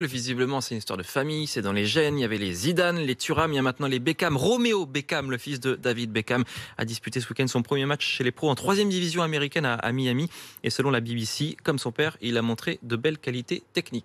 Visiblement, c'est une histoire de famille, c'est dans les gènes. Il y avait les Zidane, les Thuram, il y a maintenant les Beckham. Romeo Beckham, le fils de David Beckham, a disputé ce week-end son premier match chez les pros en troisième division américaine à Miami. Et selon la BBC, comme son père, il a montré de belles qualités techniques.